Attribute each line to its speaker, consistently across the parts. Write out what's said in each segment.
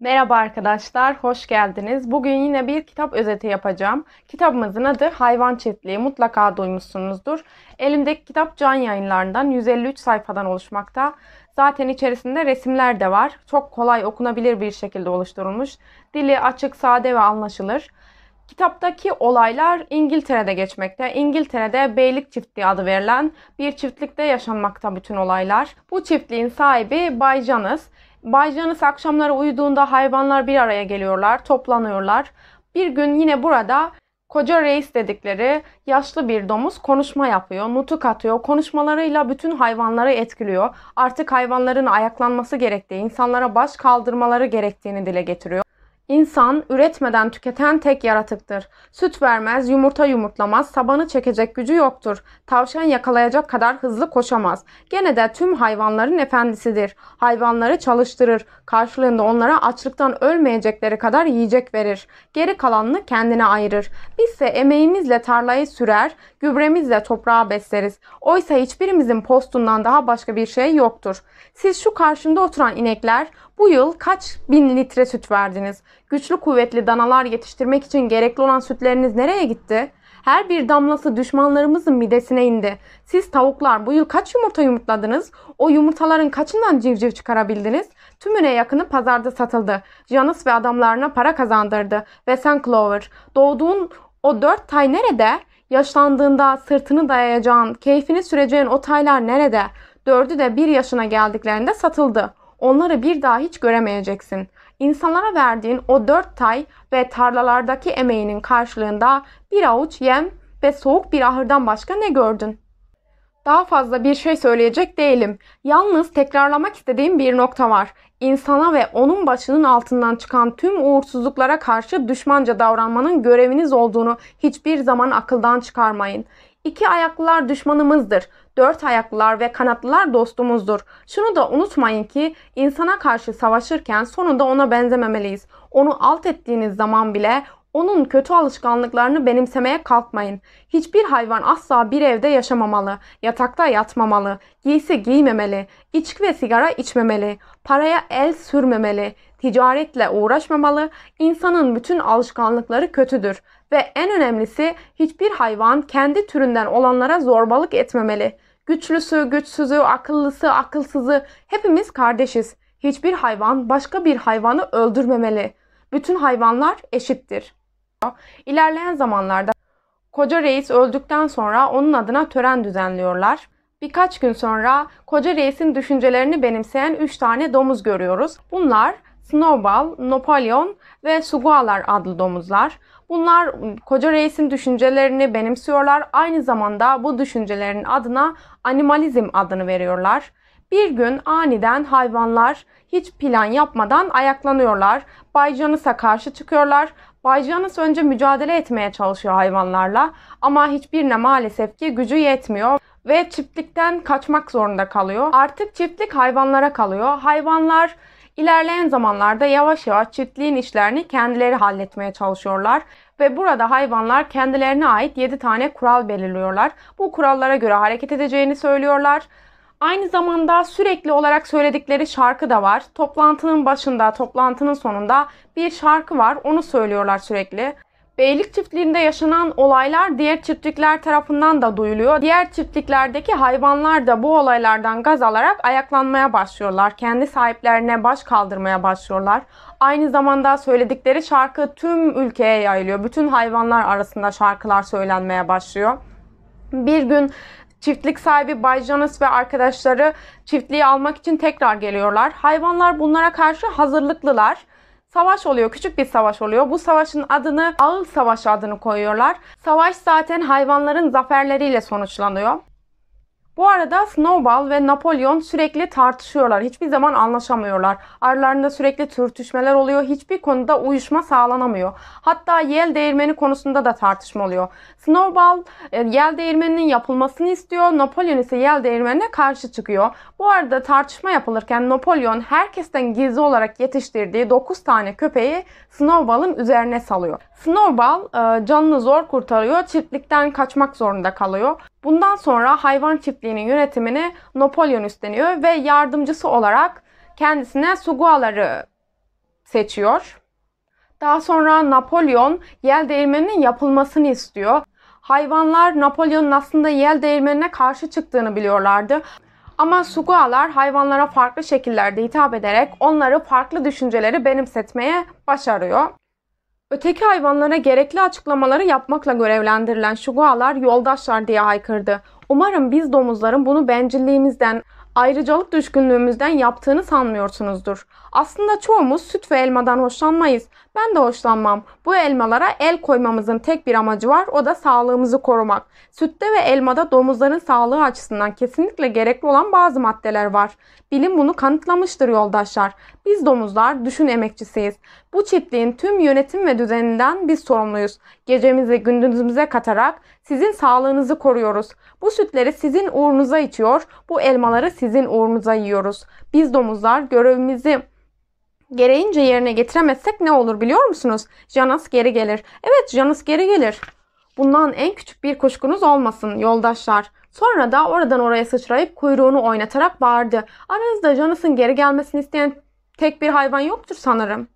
Speaker 1: Merhaba arkadaşlar, hoş geldiniz. Bugün yine bir kitap özeti yapacağım. Kitabımızın adı Hayvan Çiftliği, mutlaka duymuşsunuzdur. Elimdeki kitap Can Yayınlarından 153 sayfadan oluşmakta. Zaten içerisinde resimler de var. Çok kolay okunabilir bir şekilde oluşturulmuş. Dili açık, sade ve anlaşılır. Kitaptaki olaylar İngiltere'de geçmekte. İngiltere'de Beylik Çiftliği adı verilen bir çiftlikte yaşanmakta bütün olaylar. Bu çiftliğin sahibi Bay Janus. Bay Janis akşamları uyuduğunda hayvanlar bir araya geliyorlar, toplanıyorlar. Bir gün yine burada koca reis dedikleri yaşlı bir domuz konuşma yapıyor, nutuk atıyor. Konuşmalarıyla bütün hayvanları etkiliyor. Artık hayvanların ayaklanması gerektiği, insanlara baş kaldırmaları gerektiğini dile getiriyor. İnsan üretmeden tüketen tek yaratıktır. Süt vermez, yumurta yumurtlamaz, sabanı çekecek gücü yoktur. Tavşan yakalayacak kadar hızlı koşamaz. Gene de tüm hayvanların efendisidir. Hayvanları çalıştırır. Karşılığında onlara açlıktan ölmeyecekleri kadar yiyecek verir. Geri kalanını kendine ayırır. Biz ise emeğimizle tarlayı sürer, gübremizle toprağı besleriz. Oysa hiçbirimizin postundan daha başka bir şey yoktur. Siz şu karşımda oturan inekler, bu yıl kaç bin litre süt verdiniz? Güçlü kuvvetli danalar yetiştirmek için gerekli olan sütleriniz nereye gitti? Her bir damlası düşmanlarımızın midesine indi. Siz tavuklar bu yıl kaç yumurta yumurtladınız? O yumurtaların kaçından civciv çıkarabildiniz? Tümüne yakını pazarda satıldı. Janus ve adamlarına para kazandırdı. Ve sen Clover, doğduğun o dört tay nerede? Yaşlandığında sırtını dayayacağın, keyfini süreceğin o taylar nerede? Dördü de bir yaşına geldiklerinde satıldı. Onları bir daha hiç göremeyeceksin. İnsanlara verdiğin o dört tay ve tarlalardaki emeğinin karşılığında bir avuç yem ve soğuk bir ahırdan başka ne gördün? Daha fazla bir şey söyleyecek değilim. Yalnız tekrarlamak istediğim bir nokta var. İnsana ve onun başının altından çıkan tüm uğursuzluklara karşı düşmanca davranmanın göreviniz olduğunu hiçbir zaman akıldan çıkarmayın. İki ayaklılar düşmanımızdır. Dört ayaklılar ve kanatlılar dostumuzdur. Şunu da unutmayın ki insana karşı savaşırken sonunda ona benzememeliyiz. Onu alt ettiğiniz zaman bile onun kötü alışkanlıklarını benimsemeye kalkmayın. Hiçbir hayvan asla bir evde yaşamamalı, yatakta yatmamalı, giysi giymemeli, içki ve sigara içmemeli, paraya el sürmemeli, ticaretle uğraşmamalı. İnsanın bütün alışkanlıkları kötüdür ve en önemlisi hiçbir hayvan kendi türünden olanlara zorbalık etmemeli. Güçlüsü, güçsüzü, akıllısı, akılsızı hepimiz kardeşiz. Hiçbir hayvan başka bir hayvanı öldürmemeli. Bütün hayvanlar eşittir. İlerleyen zamanlarda koca reis öldükten sonra onun adına tören düzenliyorlar. Birkaç gün sonra koca reisin düşüncelerini benimseyen 3 tane domuz görüyoruz. Bunlar Snowball, Napoleon ve Sugualar adlı domuzlar. Bunlar koca reisin düşüncelerini benimsiyorlar. Aynı zamanda bu düşüncelerin adına animalizm adını veriyorlar. Bir gün aniden hayvanlar hiç plan yapmadan ayaklanıyorlar. Bay Janus'a karşı çıkıyorlar. Bay Janus önce mücadele etmeye çalışıyor hayvanlarla ama hiçbirine maalesef ki gücü yetmiyor ve çiftlikten kaçmak zorunda kalıyor. Artık çiftlik hayvanlara kalıyor. Hayvanlar İlerleyen zamanlarda yavaş yavaş çiftliğin işlerini kendileri halletmeye çalışıyorlar ve burada hayvanlar kendilerine ait 7 tane kural belirliyorlar. Bu kurallara göre hareket edeceğini söylüyorlar. Aynı zamanda sürekli olarak söyledikleri şarkı da var. Toplantının başında, toplantının sonunda bir şarkı var. Onu söylüyorlar sürekli. Beylik çiftliğinde yaşanan olaylar diğer çiftlikler tarafından da duyuluyor. Diğer çiftliklerdeki hayvanlar da bu olaylardan gaz alarak ayaklanmaya başlıyorlar. Kendi sahiplerine baş kaldırmaya başlıyorlar. Aynı zamanda söyledikleri şarkı tüm ülkeye yayılıyor. Bütün hayvanlar arasında şarkılar söylenmeye başlıyor. Bir gün Çiftlik sahibi Bay Janus ve arkadaşları çiftliği almak için tekrar geliyorlar. Hayvanlar bunlara karşı hazırlıklılar savaş oluyor. Küçük bir savaş oluyor. Bu savaşın adını Ağıl Savaşı adını koyuyorlar. Savaş zaten hayvanların zaferleriyle sonuçlanıyor. Bu arada Snowball ve Napolyon sürekli tartışıyorlar. Hiçbir zaman anlaşamıyorlar. Aralarında sürekli sürtüşmeler oluyor. Hiçbir konuda uyuşma sağlanamıyor. Hatta yel değirmeni konusunda da tartışma oluyor. Snowball e, yel değirmeninin yapılmasını istiyor. Napolyon ise yel değirmenine karşı çıkıyor. Bu arada tartışma yapılırken Napolyon herkesten gizli olarak yetiştirdiği 9 tane köpeği Snowball'ın üzerine salıyor. Snowball e, canını zor kurtarıyor. Çiftlikten kaçmak zorunda kalıyor. Bundan sonra hayvan çiftliğinin yönetimini Napolyon üstleniyor ve yardımcısı olarak kendisine Sugualar'ı seçiyor. Daha sonra Napolyon yel değirmeninin yapılmasını istiyor. Hayvanlar Napolyon'un aslında yel değirmenine karşı çıktığını biliyorlardı. Ama Sugualar hayvanlara farklı şekillerde hitap ederek onları farklı düşünceleri benimsetmeye başarıyor. Öteki hayvanlara gerekli açıklamaları yapmakla görevlendirilen şugualar yoldaşlar diye haykırdı. Umarım biz domuzların bunu bencilliğimizden, ayrıcalık düşkünlüğümüzden yaptığını sanmıyorsunuzdur. Aslında çoğumuz süt ve elmadan hoşlanmayız. Ben de hoşlanmam. Bu elmalara el koymamızın tek bir amacı var o da sağlığımızı korumak. Sütte ve elmada domuzların sağlığı açısından kesinlikle gerekli olan bazı maddeler var. Bilim bunu kanıtlamıştır yoldaşlar. Biz domuzlar düşün emekçisiyiz. Bu çiftliğin tüm yönetim ve düzeninden biz sorumluyuz. Gecemizi gündüzümüze katarak sizin sağlığınızı koruyoruz. Bu sütleri sizin uğrunuza içiyor, bu elmaları sizin uğrunuza yiyoruz. Biz domuzlar görevimizi gereğince yerine getiremezsek ne olur biliyor musunuz? Janas geri gelir. Evet Janas geri gelir. Bundan en küçük bir kuşkunuz olmasın yoldaşlar. Sonra da oradan oraya sıçrayıp kuyruğunu oynatarak bağırdı. Aranızda Janas'ın geri gelmesini isteyen tek bir hayvan yoktur sanırım.''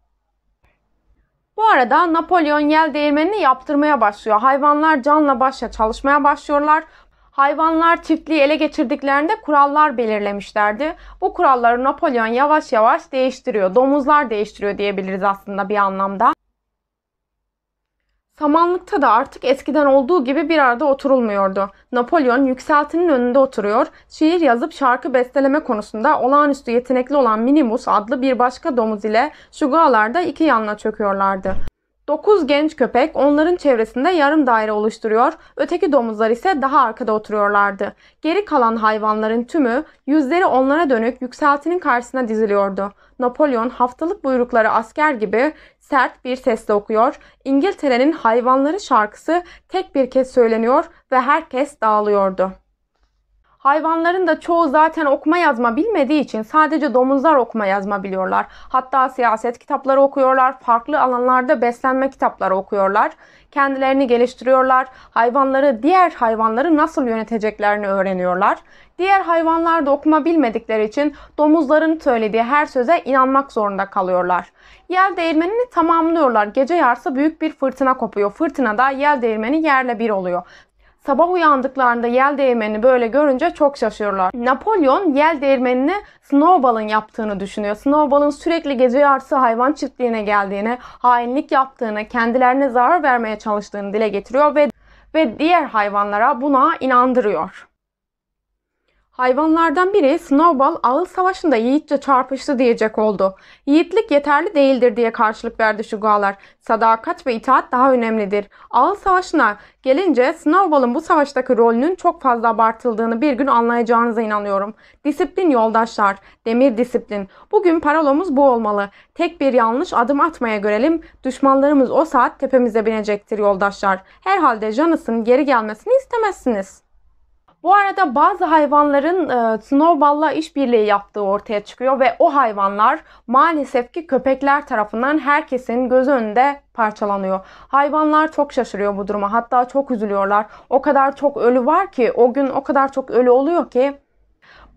Speaker 1: Bu arada Napolyon yel değirmenini yaptırmaya başlıyor. Hayvanlar canla başla çalışmaya başlıyorlar. Hayvanlar çiftliği ele geçirdiklerinde kurallar belirlemişlerdi. Bu kuralları Napolyon yavaş yavaş değiştiriyor. Domuzlar değiştiriyor diyebiliriz aslında bir anlamda. Samanlıkta da artık eskiden olduğu gibi bir arada oturulmuyordu. Napolyon yükseltinin önünde oturuyor, şiir yazıp şarkı besteleme konusunda olağanüstü yetenekli olan Minimus adlı bir başka domuz ile şugalarda iki yanına çöküyorlardı. Dokuz genç köpek onların çevresinde yarım daire oluşturuyor, öteki domuzlar ise daha arkada oturuyorlardı. Geri kalan hayvanların tümü yüzleri onlara dönük yükseltinin karşısına diziliyordu. Napolyon haftalık buyrukları asker gibi sert bir sesle okuyor. İngiltere'nin hayvanları şarkısı tek bir kez söyleniyor ve herkes dağılıyordu. Hayvanların da çoğu zaten okuma yazma bilmediği için sadece domuzlar okuma yazma biliyorlar. Hatta siyaset kitapları okuyorlar, farklı alanlarda beslenme kitapları okuyorlar. Kendilerini geliştiriyorlar, hayvanları, diğer hayvanları nasıl yöneteceklerini öğreniyorlar. Diğer hayvanlar da okuma bilmedikleri için domuzların söylediği her söze inanmak zorunda kalıyorlar. Yel değirmenini tamamlıyorlar. Gece yarısı büyük bir fırtına kopuyor. Fırtınada yel değirmeni yerle bir oluyor sabah uyandıklarında yel değirmenini böyle görünce çok şaşırıyorlar. Napolyon yel değirmenini Snowball'ın yaptığını düşünüyor. Snowball'ın sürekli gece yarısı hayvan çiftliğine geldiğini, hainlik yaptığını, kendilerine zarar vermeye çalıştığını dile getiriyor ve ve diğer hayvanlara buna inandırıyor. Hayvanlardan biri Snowball ağıl savaşında yiğitçe çarpıştı diyecek oldu. Yiğitlik yeterli değildir diye karşılık verdi Şugalar. Sadakat ve itaat daha önemlidir. Ağıl savaşına gelince Snowball'ın bu savaştaki rolünün çok fazla abartıldığını bir gün anlayacağınıza inanıyorum. Disiplin yoldaşlar, demir disiplin. Bugün paralomuz bu olmalı. Tek bir yanlış adım atmaya görelim, düşmanlarımız o saat tepemize binecektir yoldaşlar. Herhalde Janus'un geri gelmesini istemezsiniz. Bu arada bazı hayvanların e, Snowball'la işbirliği yaptığı ortaya çıkıyor ve o hayvanlar maalesef ki köpekler tarafından herkesin göz önünde parçalanıyor. Hayvanlar çok şaşırıyor bu duruma. Hatta çok üzülüyorlar. O kadar çok ölü var ki o gün o kadar çok ölü oluyor ki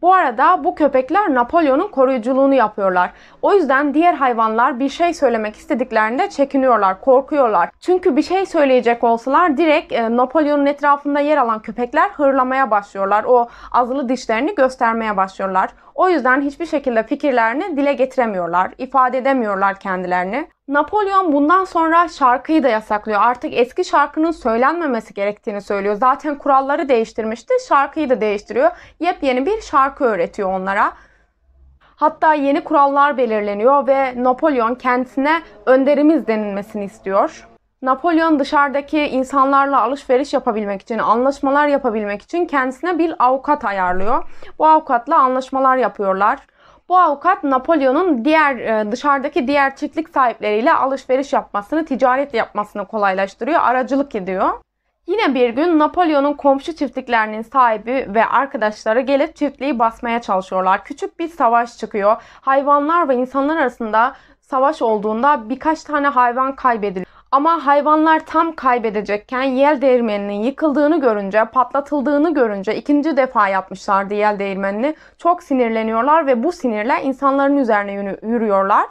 Speaker 1: bu arada bu köpekler Napolyon'un koruyuculuğunu yapıyorlar. O yüzden diğer hayvanlar bir şey söylemek istediklerinde çekiniyorlar, korkuyorlar. Çünkü bir şey söyleyecek olsalar direkt e, Napolyon'un etrafında yer alan köpekler hırlamaya başlıyorlar. O azılı dişlerini göstermeye başlıyorlar. O yüzden hiçbir şekilde fikirlerini dile getiremiyorlar, ifade edemiyorlar kendilerini. Napolyon bundan sonra şarkıyı da yasaklıyor. Artık eski şarkının söylenmemesi gerektiğini söylüyor. Zaten kuralları değiştirmişti. Şarkıyı da değiştiriyor. Yepyeni bir şarkı öğretiyor onlara. Hatta yeni kurallar belirleniyor ve Napolyon kendisine önderimiz denilmesini istiyor. Napolyon dışarıdaki insanlarla alışveriş yapabilmek için, anlaşmalar yapabilmek için kendisine bir avukat ayarlıyor. Bu avukatla anlaşmalar yapıyorlar. Bu avukat Napolyon'un diğer e, dışarıdaki diğer çiftlik sahipleriyle alışveriş yapmasını, ticaret yapmasını kolaylaştırıyor, aracılık ediyor. Yine bir gün Napolyon'un komşu çiftliklerinin sahibi ve arkadaşları gelip çiftliği basmaya çalışıyorlar. Küçük bir savaş çıkıyor. Hayvanlar ve insanlar arasında savaş olduğunda birkaç tane hayvan kaybediliyor. Ama hayvanlar tam kaybedecekken yel değirmeninin yıkıldığını görünce, patlatıldığını görünce ikinci defa yapmışlardı yel değirmenini. Çok sinirleniyorlar ve bu sinirle insanların üzerine yürüyorlar.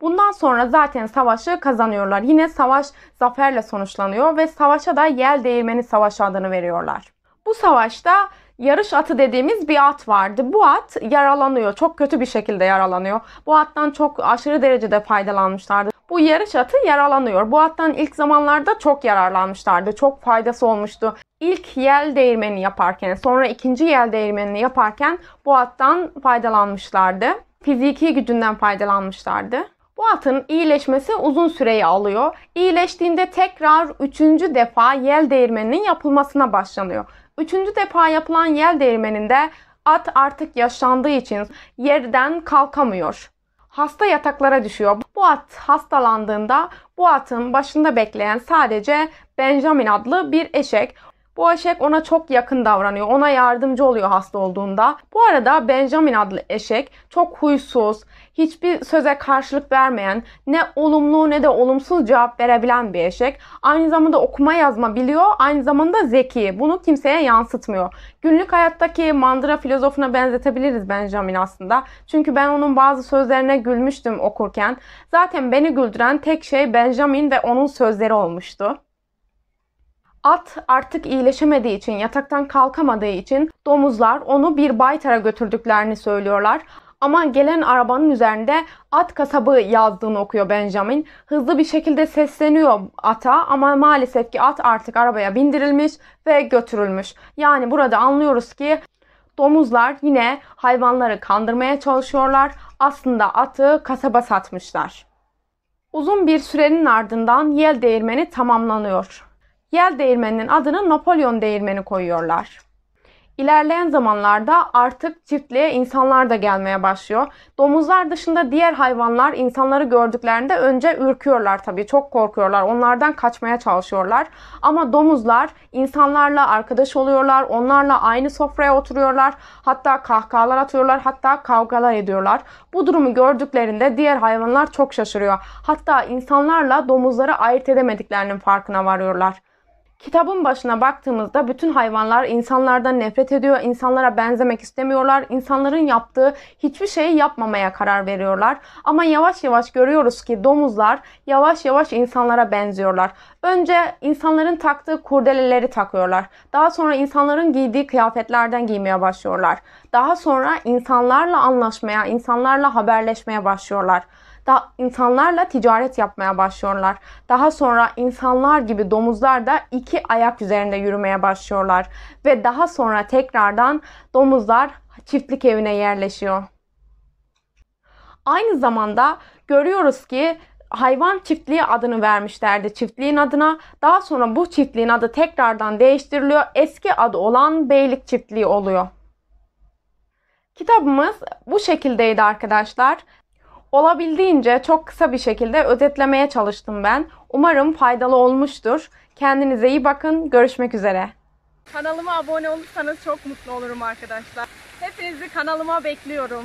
Speaker 1: Bundan sonra zaten savaşı kazanıyorlar. Yine savaş zaferle sonuçlanıyor ve savaşa da yel değirmeni savaşı adını veriyorlar. Bu savaşta yarış atı dediğimiz bir at vardı. Bu at yaralanıyor. Çok kötü bir şekilde yaralanıyor. Bu attan çok aşırı derecede faydalanmışlardı bu yarış atı yaralanıyor. Bu attan ilk zamanlarda çok yararlanmışlardı. Çok faydası olmuştu. İlk yel değirmeni yaparken, sonra ikinci yel değirmenini yaparken bu attan faydalanmışlardı. Fiziki gücünden faydalanmışlardı. Bu atın iyileşmesi uzun süreyi alıyor. İyileştiğinde tekrar üçüncü defa yel değirmeninin yapılmasına başlanıyor. Üçüncü defa yapılan yel değirmeninde at artık yaşlandığı için yerden kalkamıyor hasta yataklara düşüyor. Bu at hastalandığında bu atın başında bekleyen sadece Benjamin adlı bir eşek. Bu eşek ona çok yakın davranıyor. Ona yardımcı oluyor hasta olduğunda. Bu arada Benjamin adlı eşek çok huysuz, hiçbir söze karşılık vermeyen, ne olumlu ne de olumsuz cevap verebilen bir eşek. Aynı zamanda okuma yazma biliyor, aynı zamanda zeki. Bunu kimseye yansıtmıyor. Günlük hayattaki mandıra filozofuna benzetebiliriz Benjamin aslında. Çünkü ben onun bazı sözlerine gülmüştüm okurken. Zaten beni güldüren tek şey Benjamin ve onun sözleri olmuştu. At artık iyileşemediği için, yataktan kalkamadığı için domuzlar onu bir baytara götürdüklerini söylüyorlar. Ama gelen arabanın üzerinde at kasabı yazdığını okuyor Benjamin. Hızlı bir şekilde sesleniyor ata ama maalesef ki at artık arabaya bindirilmiş ve götürülmüş. Yani burada anlıyoruz ki domuzlar yine hayvanları kandırmaya çalışıyorlar. Aslında atı kasaba satmışlar. Uzun bir sürenin ardından yel değirmeni tamamlanıyor. Yel değirmeninin adını Napolyon değirmeni koyuyorlar. İlerleyen zamanlarda artık çiftliğe insanlar da gelmeye başlıyor. Domuzlar dışında diğer hayvanlar insanları gördüklerinde önce ürküyorlar tabii. Çok korkuyorlar. Onlardan kaçmaya çalışıyorlar. Ama domuzlar insanlarla arkadaş oluyorlar. Onlarla aynı sofraya oturuyorlar. Hatta kahkahalar atıyorlar. Hatta kavgalar ediyorlar. Bu durumu gördüklerinde diğer hayvanlar çok şaşırıyor. Hatta insanlarla domuzları ayırt edemediklerinin farkına varıyorlar. Kitabın başına baktığımızda bütün hayvanlar insanlardan nefret ediyor, insanlara benzemek istemiyorlar, insanların yaptığı hiçbir şeyi yapmamaya karar veriyorlar. Ama yavaş yavaş görüyoruz ki domuzlar yavaş yavaş insanlara benziyorlar. Önce insanların taktığı kurdeleleri takıyorlar. Daha sonra insanların giydiği kıyafetlerden giymeye başlıyorlar. Daha sonra insanlarla anlaşmaya, insanlarla haberleşmeye başlıyorlar da insanlarla ticaret yapmaya başlıyorlar. Daha sonra insanlar gibi domuzlar da iki ayak üzerinde yürümeye başlıyorlar ve daha sonra tekrardan domuzlar çiftlik evine yerleşiyor. Aynı zamanda görüyoruz ki hayvan çiftliği adını vermişlerdi çiftliğin adına. Daha sonra bu çiftliğin adı tekrardan değiştiriliyor. Eski adı olan beylik çiftliği oluyor. Kitabımız bu şekildeydi arkadaşlar. Olabildiğince çok kısa bir şekilde özetlemeye çalıştım ben. Umarım faydalı olmuştur. Kendinize iyi bakın. Görüşmek üzere. Kanalıma abone olursanız çok mutlu olurum arkadaşlar. Hepinizi kanalıma bekliyorum.